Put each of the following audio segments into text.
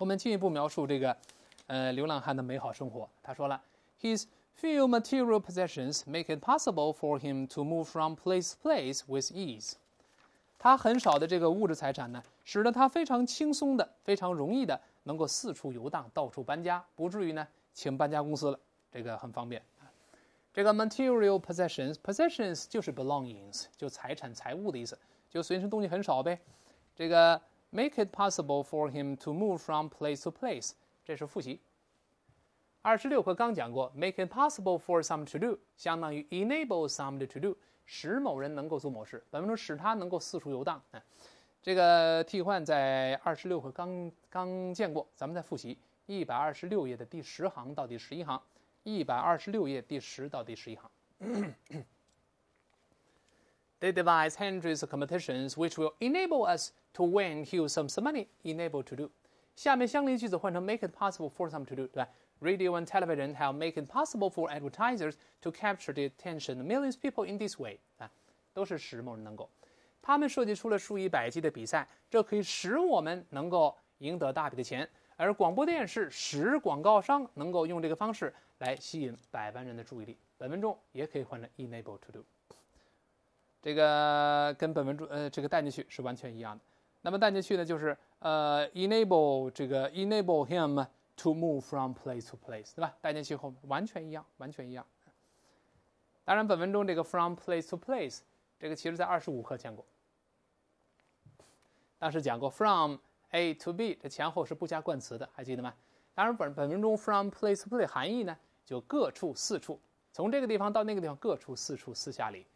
后面进一步描述这个，呃，流浪汉的美好生活。他说了，His few material possessions make it possible for him to move from place to place with ease。他很少的这个物质财产呢，使得他非常轻松的、非常容易的能够四处游荡、到处搬家，不至于呢请搬家公司了，这个很方便。这个 material possessions possessions 就是 belongings，就财产、财物的意思，就随身东西很少呗。这个。Make it possible for him to move from place to place，这是复习。二十六课刚讲过，make it possible for someone to do，相当于 enable somebody to do，使某人能够做某事。本来说使他能够四处游荡，这个替换在二十六课刚刚见过，咱们再复习一百二十六页的第十行到第十一行，一百二十六页第十到第十一行。They devise hundreds of competitions, which will enable us to win huge sums of money. Enable to do. 下面相邻句子换成 make it possible for s o m e to do，对吧？Radio and television have m a k e it possible for advertisers to capture the attention of millions of people in this way. 啊，都是使某人能够。他们设计出了数以百计的比赛，这可以使我们能够赢得大笔的钱。而广播电视使广告商能够用这个方式来吸引百万人的注意力。本文中也可以换成 enable to do。这个跟本文中呃这个带进去是完全一样的。那么带进去呢，就是呃 enable 这个 enable him to move from place to place，对吧？带进去后完全一样，完全一样。当然，本文中这个 from place to place，这个其实在二十五课见过，当时讲过 from a to b，这前后是不加冠词的，还记得吗？当然，本本文中 from place to place 含义呢，就各处、四处，从这个地方到那个地方，各处、四处、四下里。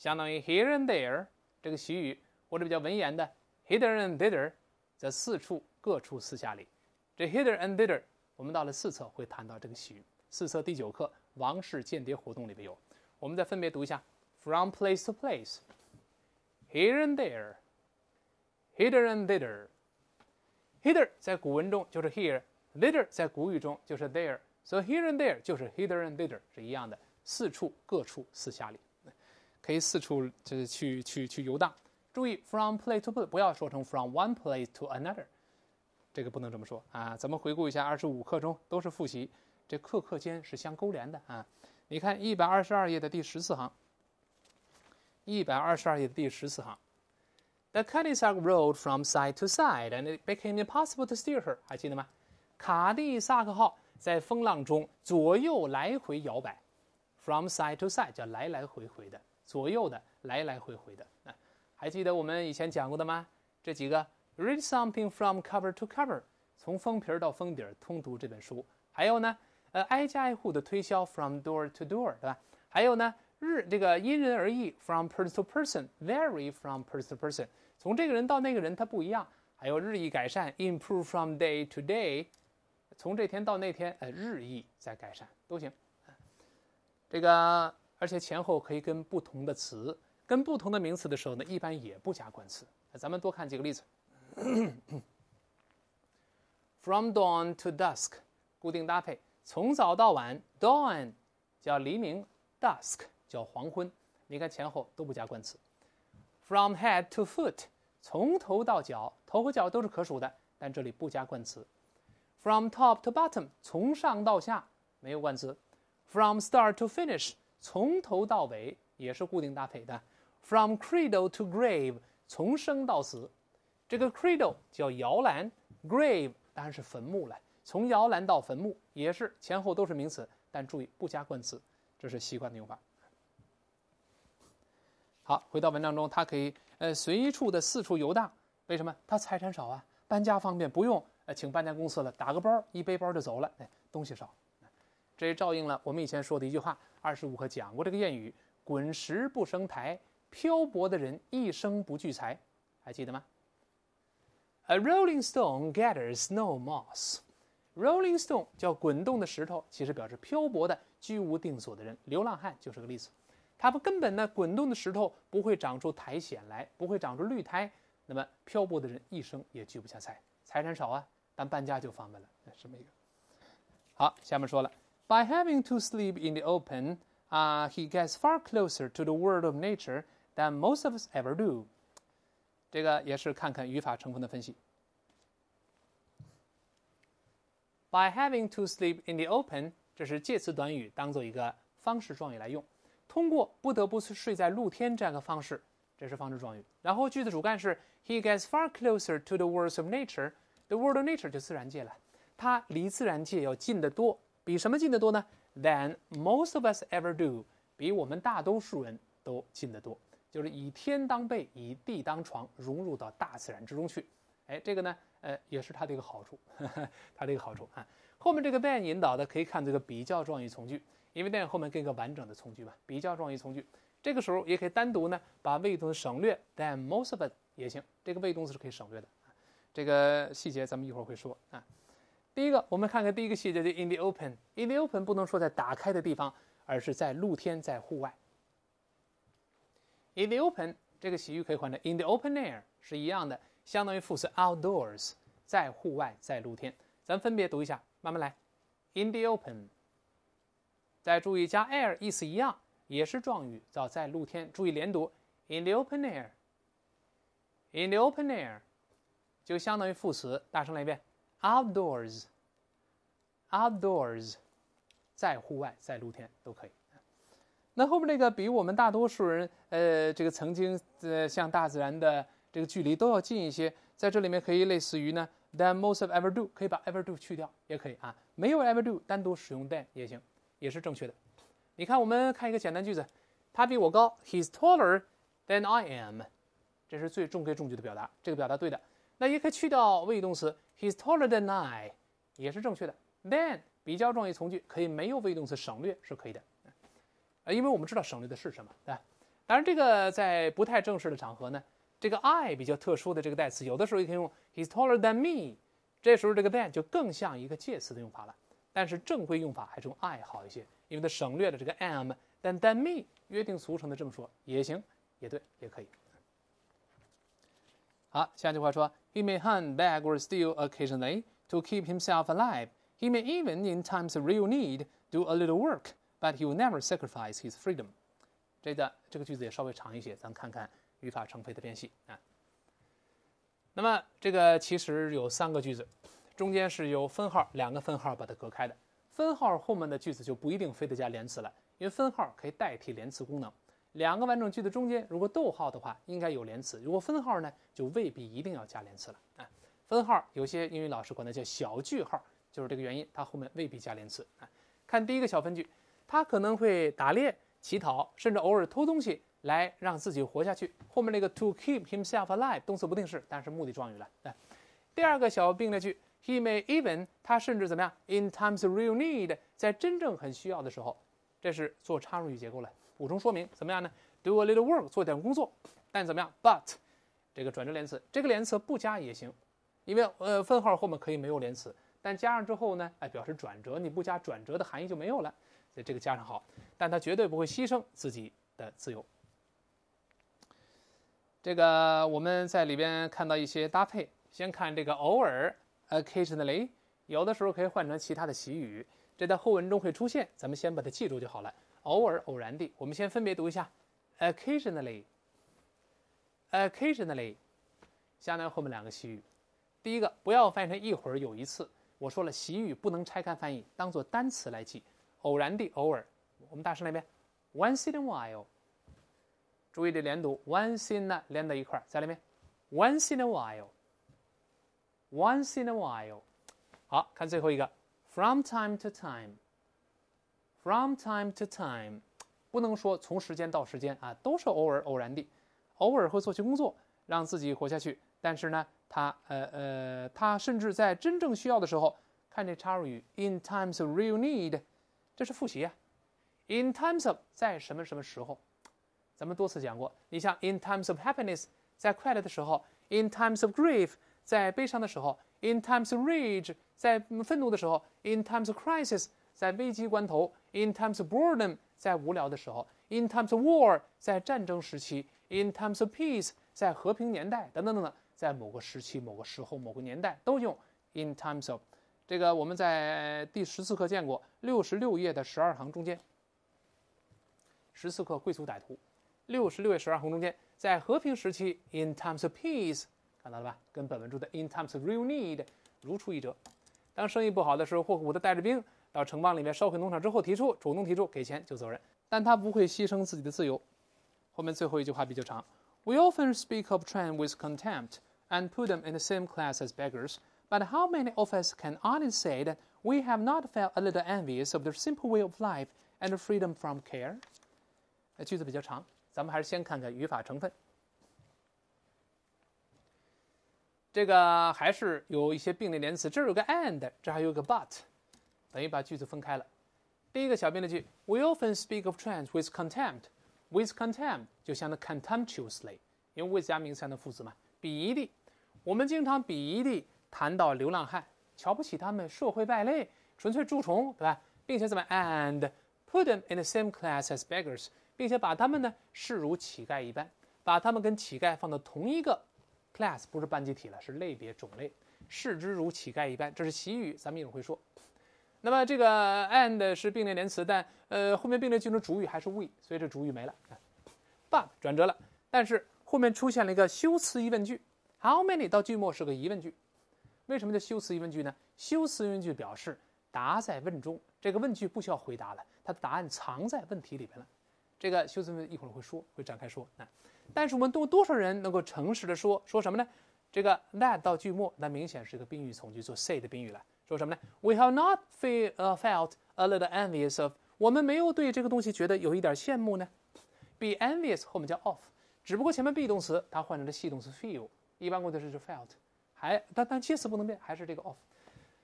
相当于 here and there 这个习语，或者比较文言的 h i t h e r and t h i t h e r 在四处、各处、私下里。这 h i t h e r and t h i t h e r 我们到了四册会谈到这个习语。四册第九课《王室间谍活动》里边有。我们再分别读一下：from place to place，here and there，here and there，here 在古文中就是 here，there 在古语中就是 there，so here and there 就是 here and there 是一样的，四处、各处、私下里。可以四处就是去去去游荡，注意 from place to place 不要说成 from one place to another，这个不能这么说啊！咱们回顾一下，二十五课中都是复习，这课课间是相勾连的啊！你看一百二十二页的第十四行，一百二十二页的第十四行，The c a d d y s a c k rolled from side to side and it became impossible to steer her。还记得吗？卡蒂萨克号在风浪中左右来回摇摆，from side to side 叫来来回回的。左右的来来回回的啊，还记得我们以前讲过的吗？这几个 read something from cover to cover，从封皮儿到封底儿通读这本书。还有呢，呃，挨家挨户的推销 from door to door，对吧？还有呢，日这个因人而异 from person to person，vary from person to person，从这个人到那个人他不一样。还有日益改善 improve from day to day，从这天到那天，呃，日益在改善都行。这个。而且前后可以跟不同的词、跟不同的名词的时候呢，一般也不加冠词。咱们多看几个例子：from dawn to dusk，固定搭配，从早到晚；dawn 叫黎明，dusk 叫黄昏。你看前后都不加冠词。from head to foot，从头到脚，头和脚都是可数的，但这里不加冠词。from top to bottom，从上到下，没有冠词。from start to finish。从头到尾也是固定搭配的，from cradle to grave，从生到死。这个 cradle 叫摇篮，grave 当然是坟墓了。从摇篮到坟墓也是前后都是名词，但注意不加冠词，这是习惯的用法。好，回到文章中，他可以呃随处的四处游荡。为什么？他财产少啊，搬家方便，不用呃请搬家公司了，打个包一背包就走了，哎，东西少。这也照应了我们以前说的一句话，二十五课讲过这个谚语：“滚石不生苔，漂泊的人一生不聚财。”还记得吗？A rolling stone gathers no moss。Rolling stone 叫滚动的石头，其实表示漂泊的、居无定所的人，流浪汉就是个例子。他们根本呢，滚动的石头不会长出苔藓来，不会长出绿苔。那么漂泊的人一生也聚不下财，财产少啊，但搬家就方便了。那什么一个？好，下面说了。By having to sleep in the open, uh, he gets far closer to the world of nature than most of us ever do. do。这个也是看看语法成分的分析。By having to sleep in the open，这是介词短语当做一个方式状语来用。通过不得不睡在露天这样的方式，这是方式状语。然后句子主干是 He gets far closer to the world of nature。The world of nature 就自然界了，它离自然界要近得多。比什么近得多呢？Than most of us ever do，比我们大多数人都近得多。就是以天当被，以地当床，融入到大自然之中去。哎，这个呢，呃，也是它的一个好处，它的一个好处啊。后面这个 than 引导的，可以看这个比较状语从句，因为 than 后面跟一个完整的从句嘛，比较状语从句。这个时候也可以单独呢，把谓语动词省略，than most of us 也行，这个谓语动词是可以省略的。这个细节咱们一会儿会说啊。第一个，我们看看第一个细节，就 in the open。in the open 不能说在打开的地方，而是在露天、在户外。in the open 这个洗浴可以换成 in the open air 是一样的，相当于副词 outdoors，在户外、在露天。咱分别读一下，慢慢来。in the open 再注意加 air，意思一样，也是状语，叫在露天。注意连读 in the open air。in the open air 就相当于副词，大声来一遍。outdoors，outdoors，在户外，在露天都可以。那后面那个比我们大多数人，呃，这个曾经，呃，像大自然的这个距离都要近一些。在这里面可以类似于呢，than most of ever do，可以把 ever do 去掉也可以啊，没有 ever do，单独使用 than 也行，也是正确的。你看，我们看一个简单句子，他比我高，he's taller than I am，这是最中规中矩的表达，这个表达对的。那也可以去掉谓语动词，He's taller than I，也是正确的。Than 比较状语从句可以没有谓语动词省略是可以的，啊，因为我们知道省略的是什么，对吧？当然，这个在不太正式的场合呢，这个 I 比较特殊的这个代词，有的时候也可以用 He's taller than me，这时候这个 than 就更像一个介词的用法了。但是正规用法还是用 I 好一些，因为它省略了这个 am than than me，约定俗成的这么说也行，也对，也可以。好，下句话说，He may hunt, beg or steal occasionally to keep himself alive. He may even, in times of real need, do a little work, but he will never sacrifice his freedom. 这个这个句子也稍微长一些，咱们看看语法成分的辨析啊。那么这个其实有三个句子，中间是由分号两个分号把它隔开的。分号后面的句子就不一定非得加连词了，因为分号可以代替连词功能。两个完整句子中间，如果逗号的话，应该有连词；如果分号呢，就未必一定要加连词了啊。分号有些英语老师管它叫小句号，就是这个原因，它后面未必加连词啊。看第一个小分句，他可能会打猎、乞讨，甚至偶尔偷东西来让自己活下去。后面那个 to keep himself alive，动词不定式，但是目的状语了。来，第二个小并列句，he may even，他甚至怎么样？In times of real need，在真正很需要的时候，这是做插入语结构了。补充说明怎么样呢？Do a little work，做点工作，但怎么样？But，这个转折连词，这个连词不加也行，因为呃分号后面可以没有连词，但加上之后呢，哎，表示转折，你不加转折的含义就没有了，所以这个加上好，但它绝对不会牺牲自己的自由。这个我们在里边看到一些搭配，先看这个偶尔，occasionally，有的时候可以换成其他的习语，这在后文中会出现，咱们先把它记住就好了。偶尔偶然的。我们先分别读一下，occasionally。occasionally，下面后面两个习语，第一个不要翻译成一会儿有一次，我说了习语不能拆开翻译，当做单词来记。偶然的，偶尔，我们大声来一遍，once in a while。注意的连读，once in a 连到一块儿，在一遍 o n c e in a while，once in a while。好看最后一个，from time to time。From time to time，不能说从时间到时间啊，都是偶尔偶然的，偶尔会做些工作让自己活下去。但是呢，他呃呃，他甚至在真正需要的时候，看这插入语 in times of real need，这是复习啊。In times of 在什么什么时候，咱们多次讲过。你像 in times of happiness 在快乐的时候，in times of grief 在悲伤的时候，in times of rage 在愤怒的时候，in times of crisis 在危机关头。In times of boredom，在无聊的时候；in times of war，在战争时期；in times of peace，在和平年代，等等等等，在某个时期、某个时候、某个年代都用 in times of。这个我们在第十四课见过，六十六页的十二行中间。十四课《贵族歹徒》，六十六页十二行中间，在和平时期 in times of peace，看到了吧？跟本文中的 in times of real need 如出一辙。当生意不好的时候，霍克伍德带着兵。到城邦里面收回农场之后，提出主动提出给钱就责任，但他不会牺牲自己的自由。后面最后一句话比较长：We often speak of China with contempt and put them in the same class as beggars, but how many of us can honestly say that we have not felt a little envious of their simple way of life and freedom from care？句子比较长，咱们还是先看看语法成分。这个还是有一些并列连词，这儿有个 and，这还有个 but。等于把句子分开了。第一个小便的句：We often speak of t r a n d s with contempt. With contempt 就相当 contemptuously，因为 with 加名词，相能副词嘛，鄙夷地。我们经常鄙夷地谈到流浪汉，瞧不起他们，社会败类，纯粹蛀虫，对吧？并且怎么？And put them in the same class as beggars，并且把他们呢视如乞丐一般，把他们跟乞丐放到同一个 class，不是班集体了，是类别、种类，视之如乞丐一般。这是习语，咱们一会儿会说。那么这个 and 是并列连词，但呃后面并列句中主语还是 we，所以这主语没了。but 转折了，但是后面出现了一个修辞疑问句，how many 到句末是个疑问句。为什么叫修辞疑问句呢？修辞疑问句表示答在问中，这个问句不需要回答了，它的答案藏在问题里边了。这个修辞问一会儿会说，会展开说。那但是我们多多少人能够诚实的说说什么呢？这个 that 到句末，那明显是一个宾语从句做 say 的宾语了。说什么呢？We have not felt e a little envious of 我们没有对这个东西觉得有一点羡慕呢。Be envious 后面加 of，只不过前面 be 动词它换成了系动词 feel，一般过去式是 felt。还但但介词不能变，还是这个 of。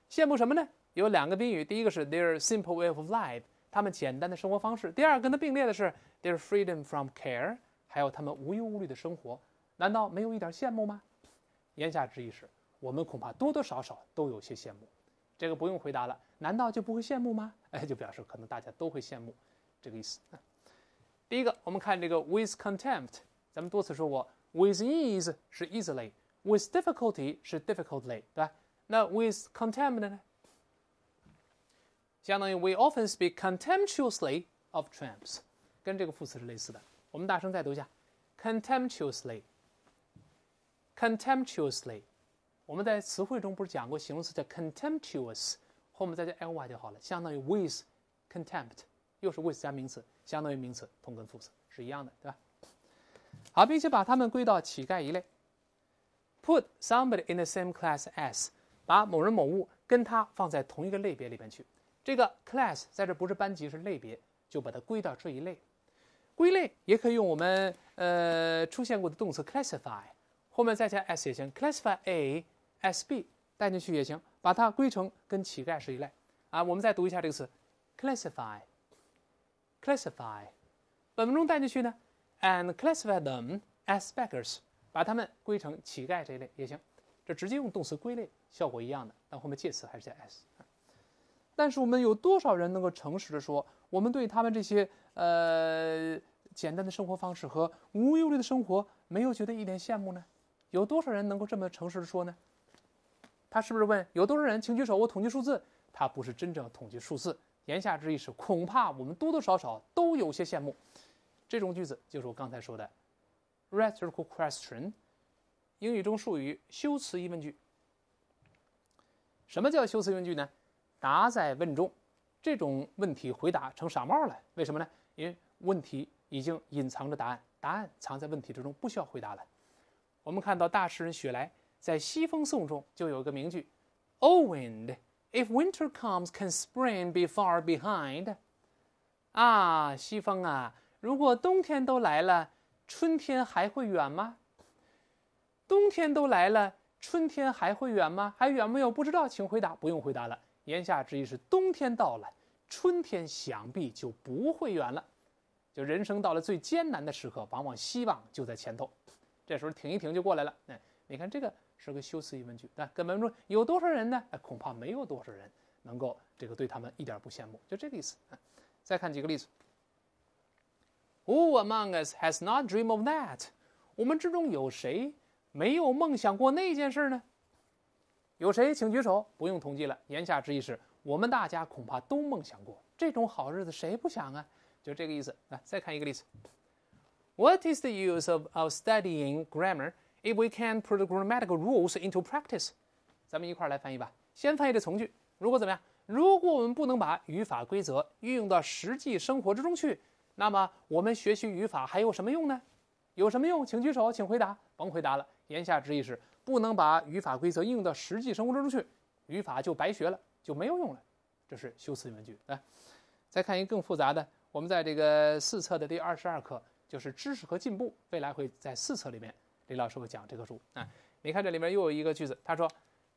羡慕什么呢？有两个宾语，第一个是 their simple way of life，他们简单的生活方式；第二，跟它并列的是 their freedom from care，还有他们无忧无虑的生活。难道没有一点羡慕吗？言下之意是我们恐怕多多少少都有些羡慕。这个不用回答了，难道就不会羡慕吗？哎，就表示可能大家都会羡慕，这个意思。第一个，我们看这个 with contempt，咱们多次说过，with ease 是 easily，with difficulty 是 difficultly，对吧？那 with contempt 呢？相当于 we often speak contemptuously of tramps，跟这个副词是类似的。我们大声再读一下，contemptuously，contemptuously。我们在词汇中不是讲过形容词叫 contemptuous，后面再加 ly 就好了，相当于 with contempt，又是 with 加名词，相当于名词，同根副词是一样的，对吧？好，并且把它们归到乞丐一类，put somebody in the same class as，把某人某物跟他放在同一个类别里边去。这个 class 在这不是班级，是类别，就把它归到这一类。归类也可以用我们呃出现过的动词 classify，后面再加 s 也行，classify a。S B 带进去也行，把它归成跟乞丐是一类啊。我们再读一下这个词，classify，classify，本文中带进去呢，and classify them as beggars，把他们归成乞丐这一类也行。这直接用动词归类效果一样的，但后面介词还是加 S。但是我们有多少人能够诚实的说，我们对他们这些呃简单的生活方式和无忧虑的生活没有觉得一点羡慕呢？有多少人能够这么诚实的说呢？他是不是问有多少人，请举手？我统计数字。他不是真正统计数字，言下之意是恐怕我们多多少少都有些羡慕。这种句子就是我刚才说的 rhetorical question，英语中术语修辞疑问句。什么叫修辞疑问句呢？答在问中，这种问题回答成傻帽了。为什么呢？因为问题已经隐藏着答案，答案藏在问题之中，不需要回答了。我们看到大诗人雪莱。在《西风颂》中就有个名句：“O wind, if winter comes, can spring be far behind？” 啊，西风啊，如果冬天都来了，春天还会远吗？冬天都来了，春天还会远吗？还远没有，不知道，请回答。不用回答了。言下之意是，冬天到了，春天想必就不会远了。就人生到了最艰难的时刻，往往希望就在前头，这时候挺一挺就过来了。哎，你看这个。是个修辞疑问句，那根本来说有多少人呢？哎，恐怕没有多少人能够这个对他们一点不羡慕，就这个意思。再看几个例子：Who among us has not d r e a m of that？我们之中有谁没有梦想过那件事呢？有谁请举手？不用统计了。言下之意是我们大家恐怕都梦想过这种好日子，谁不想啊？就这个意思。来，再看一个例子：What is the use of o f studying grammar？If we can put the grammatical rules into practice，咱们一块来翻译吧。先翻译这从句：如果怎么样？如果我们不能把语法规则运用到实际生活之中去，那么我们学习语法还有什么用呢？有什么用？请举手，请回答。甭回答了。言下之意是不能把语法规则应用到实际生活之中去，语法就白学了，就没有用了。这是修辞原句。来，再看一个更复杂的。我们在这个四册的第二十二课，就是知识和进步，未来会在四册里面。李老师会讲这个书啊，你看这里面又有一个句子，他说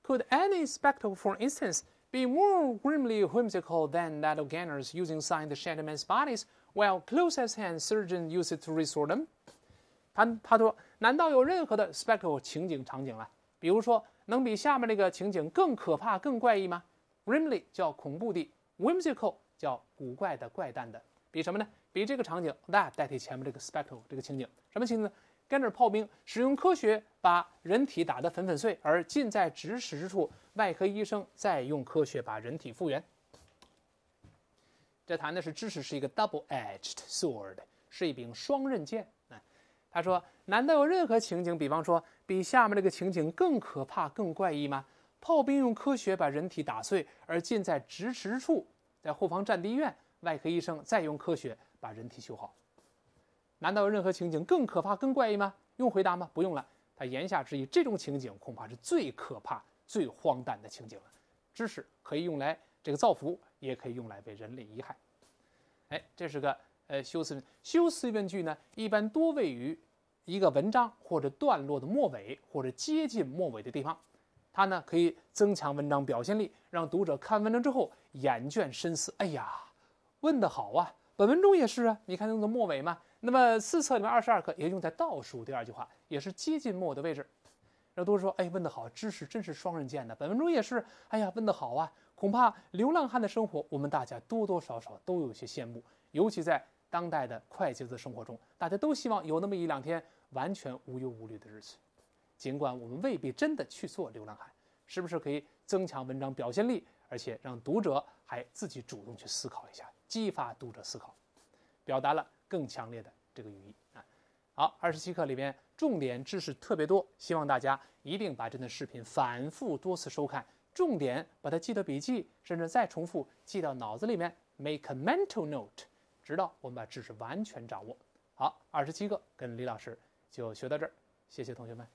，Could any spectacle, for instance, be more grimly whimsical than that of ganners using signed shadowman's bodies while close at hand, surgeon u s e i to restore them？他他说，难道有任何的 spectacle 情景场景了？比如说，能比下面这个情景更可怕、更怪异吗？grimly 叫恐怖地，whimsical 叫古怪的、怪诞的。比什么呢？比这个场景。that 代替前面这个 spectacle 这个情景，什么情景？跟着炮兵使用科学把人体打得粉粉碎，而近在咫尺之处，外科医生在用科学把人体复原。这谈的是知识是一个 double-edged sword，是一柄双刃剑他说：“难道有任何情景，比方说比下面这个情景更可怕、更怪异吗？炮兵用科学把人体打碎，而近在咫尺处，在后方战地医院，外科医生再用科学把人体修好。”难道有任何情景更可怕、更怪异吗？用回答吗？不用了。他言下之意，这种情景恐怕是最可怕、最荒诞的情景了。知识可以用来这个造福，也可以用来为人类遗害。哎，这是个呃修辞修辞问句呢，一般多位于一个文章或者段落的末尾或者接近末尾的地方。它呢可以增强文章表现力，让读者看文章之后厌倦深思。哎呀，问得好啊！本文中也是啊，你看用的末尾嘛。那么四册里面二十二课也用在倒数第二句话，也是接近末的位置。那都者说：“哎，问的好，知识真是双刃剑呐，本文中也是：“哎呀，问的好啊！”恐怕流浪汉的生活，我们大家多多少少都有些羡慕，尤其在当代的快节奏生活中，大家都希望有那么一两天完全无忧无虑的日子。尽管我们未必真的去做流浪汉，是不是可以增强文章表现力，而且让读者还自己主动去思考一下，激发读者思考，表达了。更强烈的这个语义啊，好，二十七课里面重点知识特别多，希望大家一定把这段视频反复多次收看，重点把它记到笔记，甚至再重复记到脑子里面，make a mental note，直到我们把知识完全掌握。好，二十七个跟李老师就学到这儿，谢谢同学们。